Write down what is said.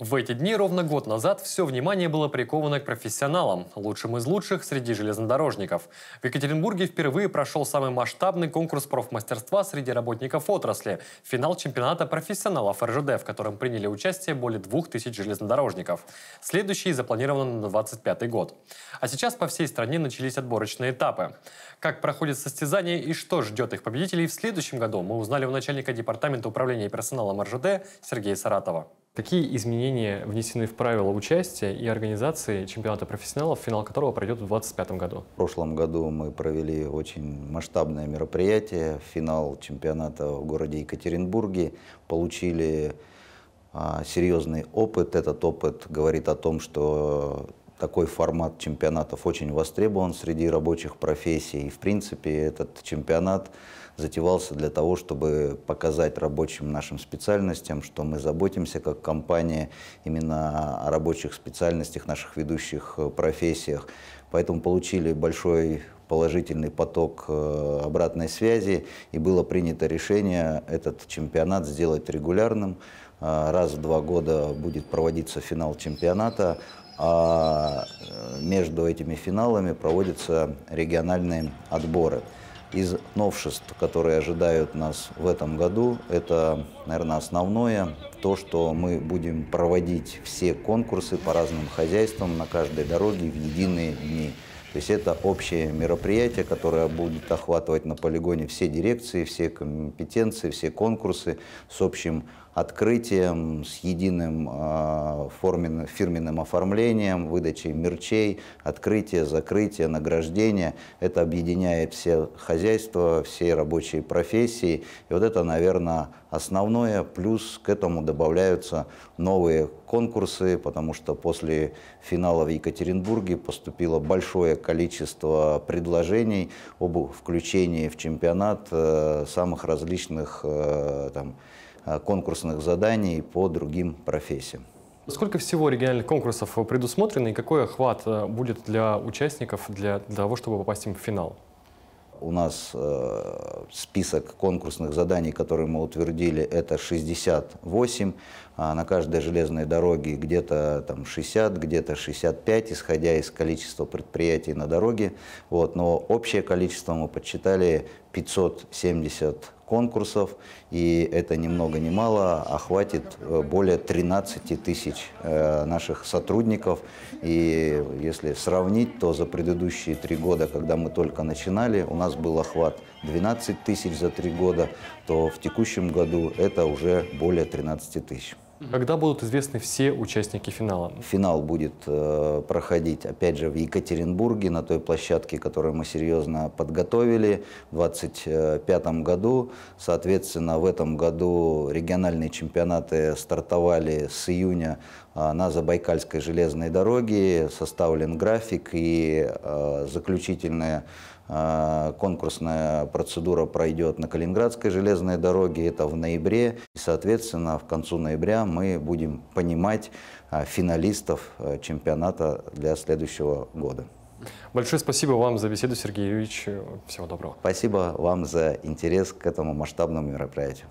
В эти дни ровно год назад все внимание было приковано к профессионалам, лучшим из лучших среди железнодорожников. В Екатеринбурге впервые прошел самый масштабный конкурс профмастерства среди работников отрасли – финал чемпионата профессионалов РЖД, в котором приняли участие более двух тысяч железнодорожников. Следующий запланирован на 2025 год. А сейчас по всей стране начались отборочные этапы. Как проходит состязание и что ждет их победителей в следующем году, мы узнали у начальника Департамента управления персоналом РЖД Сергея Саратова. Какие изменения внесены в правила участия и организации чемпионата профессионалов, финал которого пройдет в 2025 году? В прошлом году мы провели очень масштабное мероприятие, финал чемпионата в городе Екатеринбурге, получили а, серьезный опыт. Этот опыт говорит о том, что такой формат чемпионатов очень востребован среди рабочих профессий. И, в принципе, этот чемпионат затевался для того, чтобы показать рабочим нашим специальностям, что мы заботимся как компания именно о рабочих специальностях, наших ведущих э, профессиях. Поэтому получили большой положительный поток э, обратной связи, и было принято решение этот чемпионат сделать регулярным. А, раз в два года будет проводиться финал чемпионата, а э, между этими финалами проводятся региональные отборы. Из новшеств, которые ожидают нас в этом году, это, наверное, основное, то, что мы будем проводить все конкурсы по разным хозяйствам на каждой дороге в единые дни. То есть это общее мероприятие, которое будет охватывать на полигоне все дирекции, все компетенции, все конкурсы с общим открытием, с единым э, фирменным оформлением, выдачей мерчей, открытие, закрытие, награждение. Это объединяет все хозяйства, все рабочие профессии. И вот это, наверное, основное. Плюс к этому добавляются новые конкурсы, потому что после финала в Екатеринбурге поступило большое количество предложений об включении в чемпионат э, самых различных э, там, э, конкурсных конкурсных заданий по другим профессиям. Сколько всего региональных конкурсов предусмотрено и какой охват э, будет для участников для, для того, чтобы попасть им в финал? У нас э, список конкурсных заданий, которые мы утвердили, это 68. А на каждой железной дороге где-то там 60, где-то 65, исходя из количества предприятий на дороге. Вот, но общее количество мы подсчитали 570 конкурсов, и это ни много ни мало, охватит а э, более 13 тысяч э, наших сотрудников. И если сравнить, то за предыдущие три года, когда мы только начинали, у нас был охват 12 тысяч за три года, то в текущем году это уже более 13 тысяч. Когда будут известны все участники финала? Финал будет э, проходить, опять же, в Екатеринбурге, на той площадке, которую мы серьезно подготовили в 2025 году. Соответственно, в этом году региональные чемпионаты стартовали с июня а, на Забайкальской железной дороге, составлен график и а, заключительная а, конкурсная процедура пройдет на Калининградской железной дороге, это в ноябре. И, соответственно, в концу ноября мы будем понимать финалистов чемпионата для следующего года. Большое спасибо вам за беседу, Сергей Юрьевич. Всего доброго. Спасибо вам за интерес к этому масштабному мероприятию.